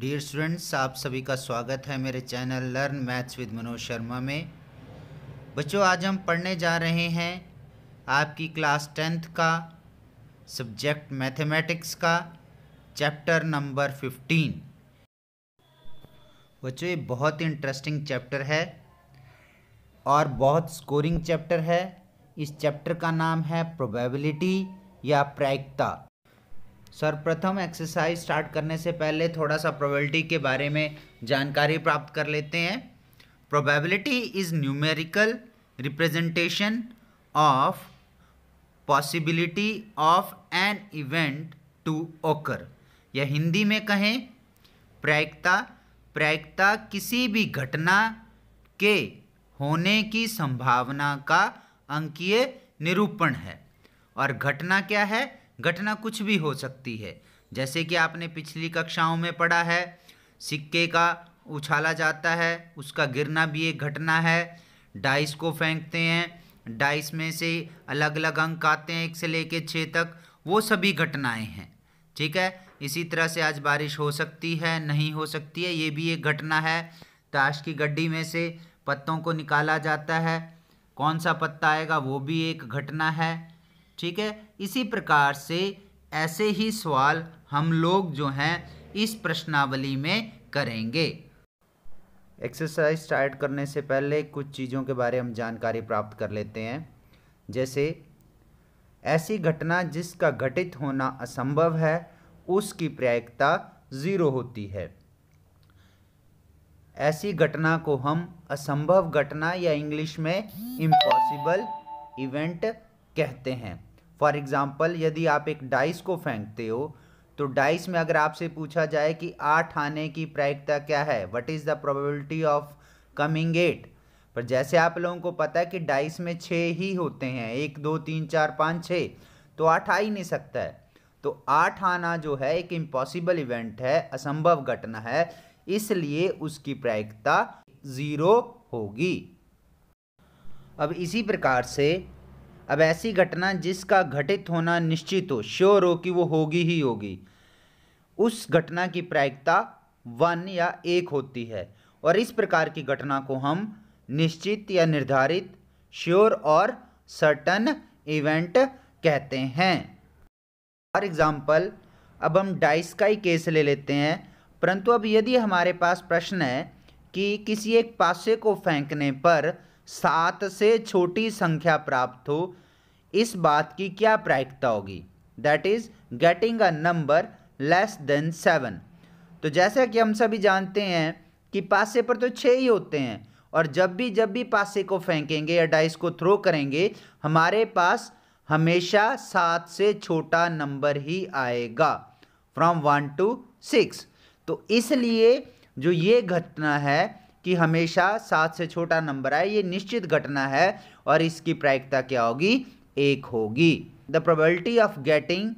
Dear students आप सभी का स्वागत है मेरे channel learn maths with Manoj Sharma में बच्चों आज हम पढ़ने जा रहे हैं आपकी क्लास टेंथ का सब्जेक्ट मैथमेटिक्स का चैप्टर नंबर फिफ्टीन बच्चों ये बहुत ही इंटरेस्टिंग चैप्टर है और बहुत स्कोरिंग चैप्टर है इस चैप्टर का नाम है प्रोबेबिलिटी या प्रायिकता सर्वप्रथम एक्सरसाइज स्टार्ट करने से पहले थोड़ा सा प्रोबेबिलिटी के बारे में जानकारी प्राप्त कर लेते हैं probability is numerical representation of possibility of an event to occur या हिंदी में कहें प्रायिकता प्रायिकता किसी भी घटना के होने की संभावना का अंकीय निरूपण है और घटना क्या है घटना कुछ भी हो सकती है जैसे कि आपने पिछली कक्षाओं में पढ़ा है सिक्के का उछाला जाता है उसका गिरना भी एक घटना है डाइस को फेंकते हैं डाइस में से अलग अलग अंक आते हैं एक से लेके छः तक वो सभी घटनाएं हैं ठीक है इसी तरह से आज बारिश हो सकती है नहीं हो सकती है ये भी एक घटना है ताश की गड्डी में से पत्तों को निकाला जाता है कौन सा पत्ता आएगा वो भी एक घटना है ठीक है इसी प्रकार से ऐसे ही सवाल हम लोग जो हैं इस प्रश्नावली में करेंगे एक्सरसाइज स्टार्ट करने से पहले कुछ चीज़ों के बारे हम जानकारी प्राप्त कर लेते हैं जैसे ऐसी घटना जिसका घटित होना असंभव है उसकी प्रायिकता ज़ीरो होती है ऐसी घटना को हम असंभव घटना या इंग्लिश में इम्पॉसिबल इवेंट कहते हैं फॉर एग्ज़ाम्पल यदि आप एक डाइस को फेंकते हो तो डाइस में अगर आपसे पूछा जाए कि आठ आने की प्रायिकता क्या है what is the probability of coming eight पर जैसे आप लोगों को पता है कि डाइस में छः ही होते हैं एक दो तीन चार पाँच छः तो आठ आ ही नहीं सकता है तो आठ आना जो है एक इम्पॉसिबल इवेंट है असंभव घटना है इसलिए उसकी प्रायिकता ज़ीरो होगी अब इसी प्रकार से अब ऐसी घटना जिसका घटित होना निश्चित हो श्योर हो कि वो होगी ही होगी उस घटना की प्रायिकता वन या एक होती है और इस प्रकार की घटना को हम निश्चित या निर्धारित श्योर और सर्टन इवेंट कहते हैं फॉर एग्ज़ाम्पल अब हम डाइस का ही केस ले लेते हैं परंतु अब यदि हमारे पास प्रश्न है कि किसी एक पासे को फेंकने पर सात से छोटी संख्या प्राप्त हो इस बात की क्या प्रायिकता होगी that is getting a number less than seven तो जैसा कि हम सभी जानते हैं कि पासे पर तो छः ही होते हैं और जब भी जब भी पासे को फेंकेंगे या डाइस को थ्रो करेंगे हमारे पास हमेशा सात से छोटा नंबर ही आएगा फ्रॉम वन टू सिक्स तो इसलिए जो ये घटना है कि हमेशा सात से छोटा नंबर आए ये निश्चित घटना है और इसकी प्रायिकता क्या होगी एक होगी the probability of getting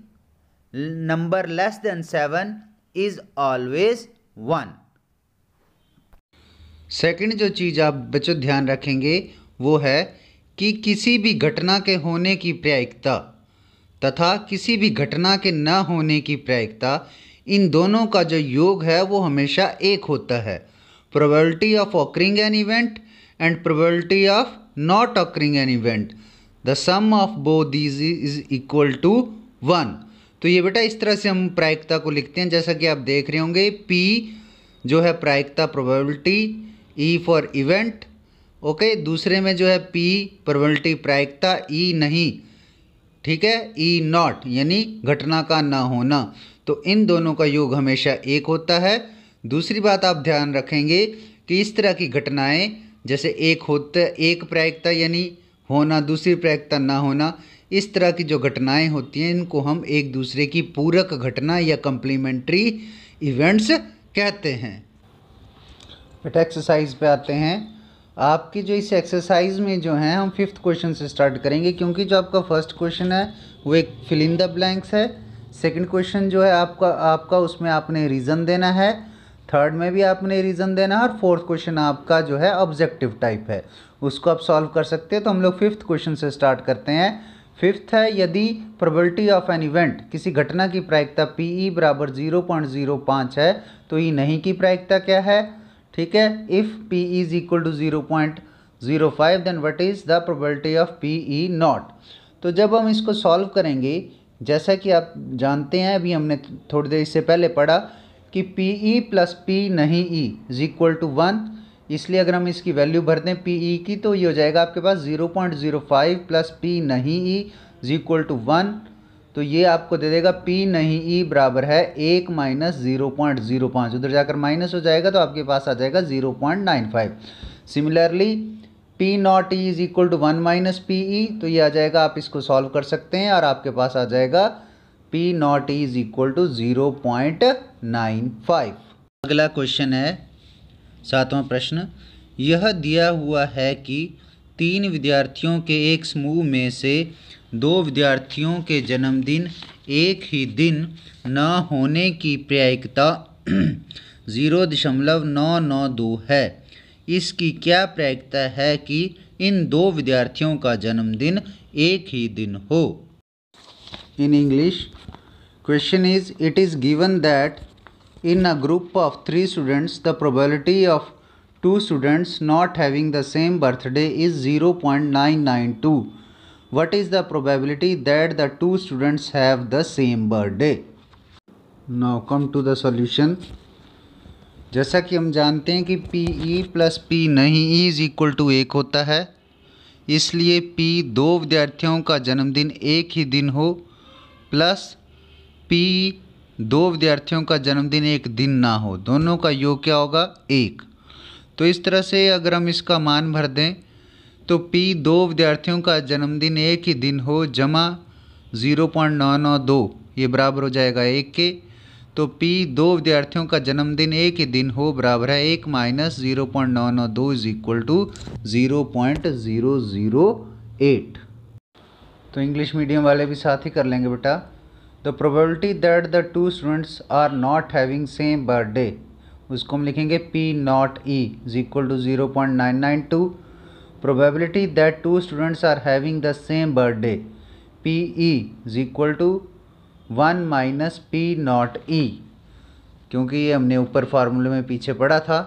number less than seven is always one second जो चीज़ आप बच्चों ध्यान रखेंगे वो है कि किसी भी घटना के होने की प्रायिकता तथा किसी भी घटना के न होने की प्रायिकता इन दोनों का जो योग है वो हमेशा एक होता है probability of occurring an event and probability of not occurring an event the sum of both these is equal to 1 तो ये बेटा इस तरह से हम प्रायिकता को लिखते हैं जैसा कि आप देख रहे होंगे P जो है प्रायिकता probability E for event okay दूसरे में जो है P प्रोबेबिलिटी प्रायिकता E नहीं ठीक है E नॉट यानी घटना का ना होना तो इन दोनों का योग हमेशा एक होता है दूसरी बात आप ध्यान रखेंगे कि इस तरह की घटनाएं जैसे एक होता एक प्रायिकता यानी होना दूसरी प्रायिकता ना होना इस तरह की जो घटनाएं होती हैं इनको हम एक दूसरे की पूरक घटना या कंप्लीमेंट्री इवेंट्स कहते हैं बेटा एक्सरसाइज पे आते हैं आपकी जो इस एक्सरसाइज में जो है हम फिफ्थ क्वेश्चन से स्टार्ट करेंगे क्योंकि जो आपका फर्स्ट क्वेश्चन है वो एक फिलिंग द ब्लैंक्स है सेकंड क्वेश्चन जो है आपका आपका उसमें आपने रीज़न देना है थर्ड में भी आपने रीज़न देना है और फोर्थ क्वेश्चन आपका जो है ऑब्जेक्टिव टाइप है उसको आप सॉल्व कर सकते हैं तो हम लोग फिफ्थ क्वेश्चन से स्टार्ट करते हैं फिफ्थ है यदि प्रोबेबिलिटी ऑफ एन इवेंट किसी घटना की प्रायिकता पी ई e बराबर जीरो पॉइंट जीरो पाँच है तो ई e नहीं की प्रायिकता क्या है ठीक है if P E is equal to zero point zero five then what is the probability of P E not तो जब हम इसको सॉल्व करेंगे जैसा कि आप जानते हैं अभी हमने थोड़ी देर इससे पहले पढ़ा कि पी ई प्लस पी नहीं E is equal to one इसलिए अगर हम इसकी वैल्यू भर दें पी ई e की तो ये हो जाएगा आपके पास zero point zero five plus P नहीं E is equal to one तो ये आपको दे देगा पी नहीं ई e बराबर है एक माइनस ज़ीरो पॉइंट ज़ीरो पाँच उधर जाकर माइनस हो जाएगा तो आपके पास आ जाएगा zero point nine five similarly P not E is equal to one minus P E तो ये आ जाएगा आप इसको सॉल्व कर सकते हैं और आपके पास आ जाएगा P not is equal to zero point nine five अगला क्वेश्चन है सातवां प्रश्न यह दिया हुआ है कि तीन विद्यार्थियों के एक समूह में से दो विद्यार्थियों के जन्मदिन एक ही दिन न होने की प्रायिकता ज़ीरो दशमलव नौ नौ दो है इसकी क्या प्रायिकता है कि इन दो विद्यार्थियों का जन्मदिन एक ही दिन हो in English Question is, it is given that in a group of three students, the probability of two students not having the same birthday is 0.992. What is the probability that the two students have the same birthday? Now come to the solution. जैसा कि हम जानते हैं कि P E plus P नहीं E is equal to एक होता है इसलिए पी दो विद्यार्थियों का जन्मदिन एक ही दिन हो प्लस पी दो विद्यार्थियों का जन्मदिन एक दिन ना हो दोनों का योग क्या होगा एक तो इस तरह से अगर हम इसका मान भर दें तो पी दो विद्यार्थियों का जन्मदिन एक ही दिन हो जमा ज़ीरो पॉइंट नौ नौ दो ये बराबर हो जाएगा एक के तो पी दो विद्यार्थियों का जन्मदिन एक ही दिन हो बराबर है एक माइनस ज़ीरो पॉइंट नौ नौ दो is equal to zero point zero zero eight तो इंग्लिश मीडियम वाले भी साथ ही कर लेंगे बेटा the probability that the two students are not having same birthday उसको हम लिखेंगे P not E is equal to zero point nine nine two probability that two students are having the same birthday P E is equal to one minus P not E क्योंकि ये हमने ऊपर फार्मूले में पीछे पढ़ा था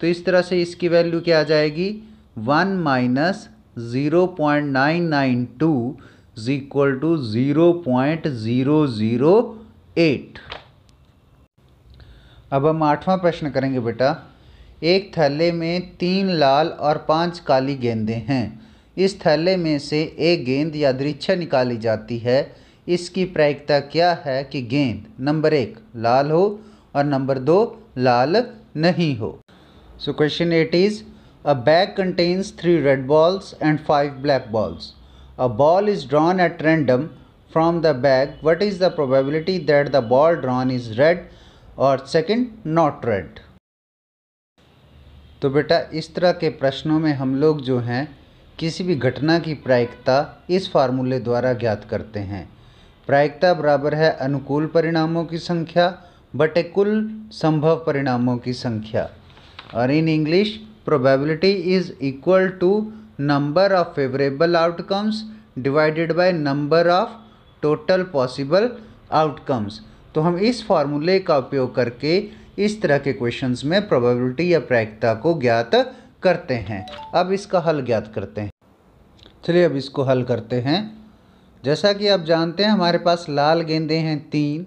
तो इस तरह से इसकी वैल्यू क्या आ जाएगी one minus zero point nine nine two is equal to zero point zero zero eight अब हम आठवां प्रश्न करेंगे बेटा एक थैले में तीन लाल और पांच काली गेंदे हैं इस थैले में से एक गेंद या दृक्षा निकाली जाती है इसकी प्रायिकता क्या है कि गेंद नंबर एक लाल हो और नंबर दो लाल नहीं हो so question eight is a bag contains three red balls and five black balls a ball is drawn at random from the bag, what is the probability that the ball drawn is red और second not red तो बेटा इस तरह के प्रश्नों में हम लोग जो हैं किसी भी घटना की प्रायिकता इस फार्मूले द्वारा ज्ञात करते हैं प्रायिकता बराबर है अनुकूल परिणामों की संख्या बटे कुल संभव परिणामों की संख्या और in English probability is equal to number of favourable outcomes divided by number of total possible outcomes तो हम इस फार्मूले का उपयोग करके इस तरह के क्वेश्चंस में प्रोबेबिलिटी या प्रायिकता को ज्ञात करते हैं अब इसका हल ज्ञात करते हैं चलिए अब इसको हल करते हैं जैसा कि आप जानते हैं हमारे पास लाल गेंदे हैं तीन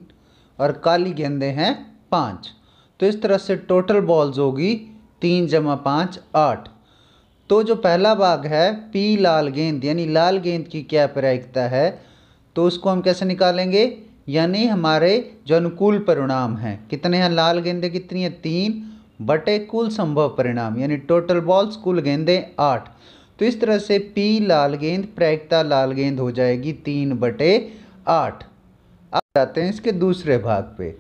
और काली गेंदे हैं पाँच तो इस तरह से टोटल बॉल्स होगी तीन जमा पाँच आठ तो जो पहला भाग है पी लाल गेंद यानी लाल गेंद की क्या प्रायिकता है तो उसको हम कैसे निकालेंगे यानी हमारे जो अनुकूल परिणाम हैं कितने हैं लाल गेंदे कितनी हैं तीन बटे कुल संभव परिणाम यानी टोटल बॉल्स कुल गेंदे आठ तो इस तरह से पी लाल गेंद प्रायिकता लाल गेंद हो जाएगी तीन बटे आठ अब जाते हैं इसके दूसरे भाग पे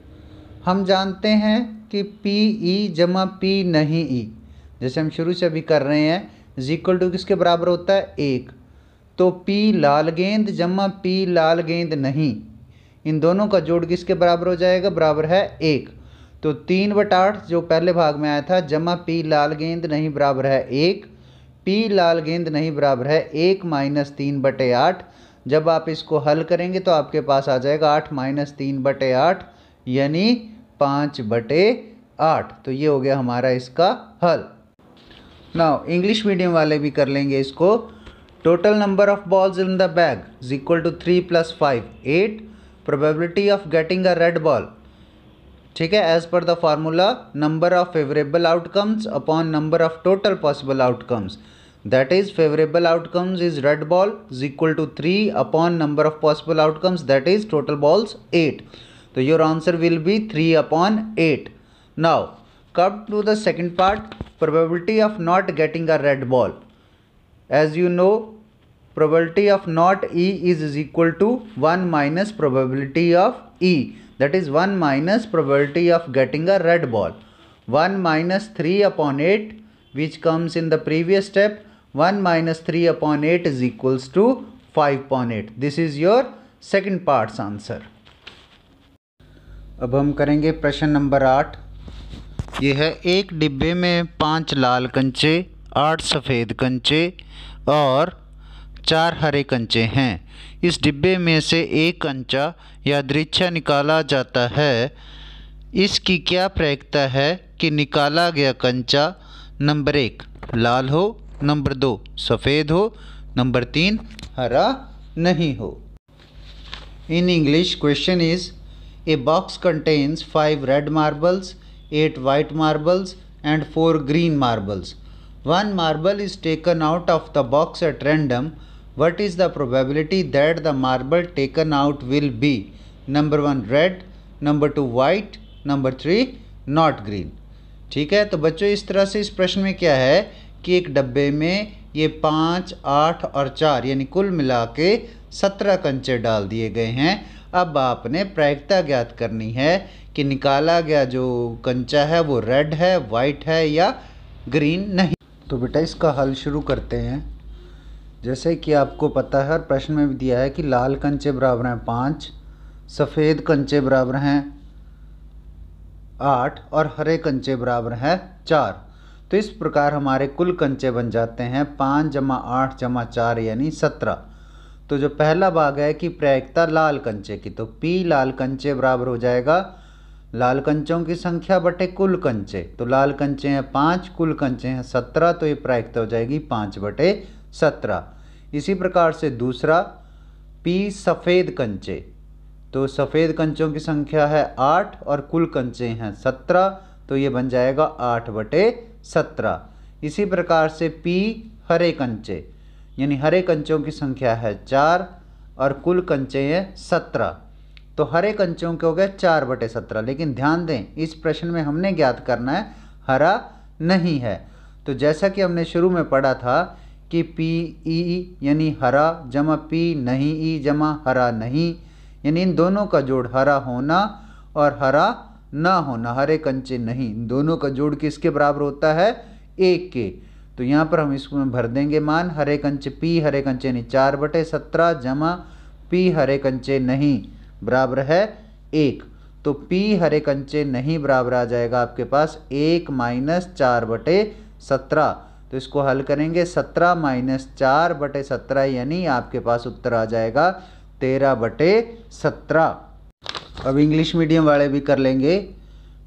हम जानते हैं कि पी ई जमा पी नहीं ई जैसे हम शुरू से अभी कर रहे हैं इज इक्वल टू किसके बराबर होता है एक तो पी लाल गेंद जमा पी लाल गेंद नहीं इन दोनों का जोड़ किसके बराबर हो जाएगा बराबर है एक तो तीन बट आठ जो पहले भाग में आया था जमा पी लाल गेंद नहीं बराबर है एक पी लाल गेंद नहीं बराबर है एक माइनस तीन बटे आठ जब आप इसको हल करेंगे तो आपके पास आ जाएगा आठ माइनस तीन बटे आठ यानी पाँच बटे आठ तो ये हो गया हमारा इसका हल नाउ इंग्लिश मीडियम वाले भी कर लेंगे इसको total number of balls in the bag is equal to three plus five eight probability of getting a red ball ठीक है as per the formula number of favourable outcomes upon number of total possible outcomes that is favourable outcomes is red ball is equal to three upon number of possible outcomes that is total balls eight तो your answer will be three upon eight now Come to the second part probability of not getting a red ball. As you know probability of not E is, is equal to 1 minus probability of E that is 1 minus probability of getting a red ball. 1 minus 3 upon 8 which comes in the previous step 1 minus 3 upon 8 is equals to 5 upon 8. This is your second part's answer. अब हम करेंगे प्रश्न number आठ यह एक डिब्बे में पांच लाल कंचे आठ सफ़ेद कंचे और चार हरे कंचे हैं इस डिब्बे में से एक कंचा या दृक्षा निकाला जाता है इसकी क्या प्रयोगता है कि निकाला गया कंचा नंबर एक लाल हो नंबर दो सफ़ेद हो नंबर तीन हरा नहीं हो in English question is a box contains five red marbles eight white marbles and four green marbles. One marble is taken out of the box at random. What is the probability that the marble taken out will be? Number 1 red, number 2 white, number 3 not green. ठीक है तो बच्चों इस तरह से इस प्रश्न में क्या है कि एक डब्बे में ये पाँच आठ और चार यानी कुल मिला के सत्रह कंचे डाल दिए गए हैं अब आपने प्रायिकता ज्ञात करनी है कि निकाला गया जो कंचा है वो रेड है वाइट है या ग्रीन नहीं तो बेटा इसका हल शुरू करते हैं जैसे कि आपको पता है और प्रश्न में भी दिया है कि लाल कंचे बराबर हैं पाँच सफ़ेद कंचे बराबर हैं आठ और हरे कंचे बराबर हैं चार तो इस प्रकार हमारे कुल कंचे बन जाते हैं पाँच जमा आठ जमा चार यानी सत्रह तो जो पहला भाग है कि प्रायिकता लाल कंचे की तो पी लाल कंचे बराबर हो जाएगा लाल कंचों की संख्या बटे कुल कंचे तो लाल कंचे हैं पाँच कुल कंचे हैं सत्रह तो ये प्रायिकता हो जाएगी पाँच बटे सत्रह इसी प्रकार से दूसरा पी सफ़ेद कंचे तो सफ़ेद कंचों की संख्या है आठ और कुल कंचे हैं सत्रह तो ये बन जाएगा आठ बटे सत्रह इसी प्रकार से पी हरे कंचे यानी हरे कंचों की संख्या है चार और कुल कंचे हैं सत्रह तो हरे कंचों के हो गए चार बटे सत्रह लेकिन ध्यान दें इस प्रश्न में हमने ज्ञात करना है हरा नहीं है तो जैसा कि हमने शुरू में पढ़ा था कि पी ई यानी हरा जमा पी नहीं ई जमा हरा नहीं यानी इन दोनों का जोड़ हरा होना और हरा ना होना हरे कंचे नहीं दोनों का जोड़ किसके बराबर होता है एक के तो यहाँ पर हम इसमें भर देंगे मान हरे कंचे पी हरे कंचे नहीं चार बटे सत्रह जमा पी हरे कंचे नहीं बराबर है एक तो पी हरे कंचे नहीं बराबर आ जाएगा आपके पास एक माइनस चार बटे सत्रह तो इसको हल करेंगे सत्रह माइनस चार बटे सत्रह यानी आपके पास उत्तर आ जाएगा तेरह बटे सत्रह अब इंग्लिश मीडियम वाले भी कर लेंगे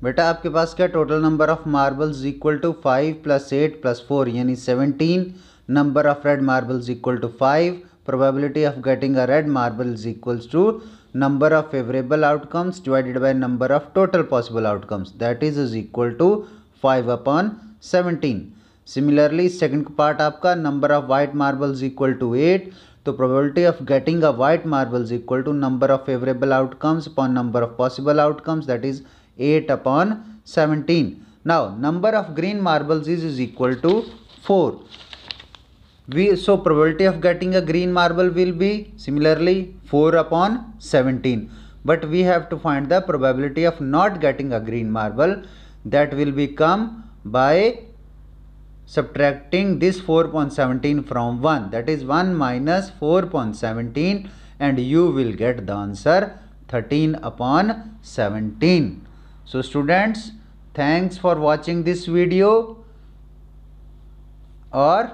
बेटा आपके पास क्या total number of marbles equal to five plus eight plus four यानी seventeen number of red marbles equal to five probability of getting a red marble is equal to number of favourable outcomes divided by number of total possible outcomes that is is equal to five upon seventeen similarly second part आपका number of white marbles equal to eight तो probability of getting a white marbles equal to number of favourable outcomes upon number of possible outcomes that is 8 upon 17. Now, number of green marbles is, is equal to 4. We, so, probability of getting a green marble will be similarly 4 upon 17. But we have to find the probability of not getting a green marble that will become by subtracting this 4.17 from 1 that is 1 minus 4.17 and you will get the answer 13 upon 17. so students thanks for watching this video और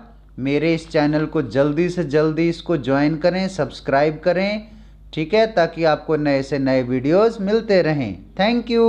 मेरे इस channel को जल्दी से जल्दी इसको join करें subscribe करें ठीक है ताकि आपको नए से नए वीडियोस मिलते रहें थैंक यू